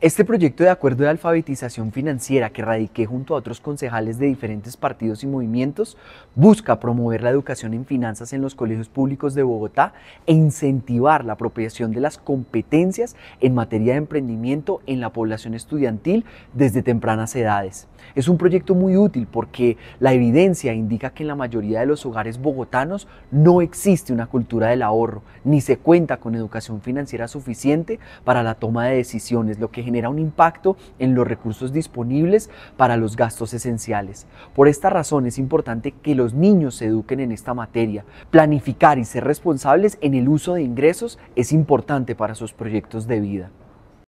Este proyecto de acuerdo de alfabetización financiera que radiqué junto a otros concejales de diferentes partidos y movimientos busca promover la educación en finanzas en los colegios públicos de Bogotá e incentivar la apropiación de las competencias en materia de emprendimiento en la población estudiantil desde tempranas edades. Es un proyecto muy útil porque la evidencia indica que en la mayoría de los hogares bogotanos no existe una cultura del ahorro ni se cuenta con educación financiera suficiente para la toma de decisiones, lo que genera un impacto en los recursos disponibles para los gastos esenciales. Por esta razón es importante que los niños se eduquen en esta materia. Planificar y ser responsables en el uso de ingresos es importante para sus proyectos de vida.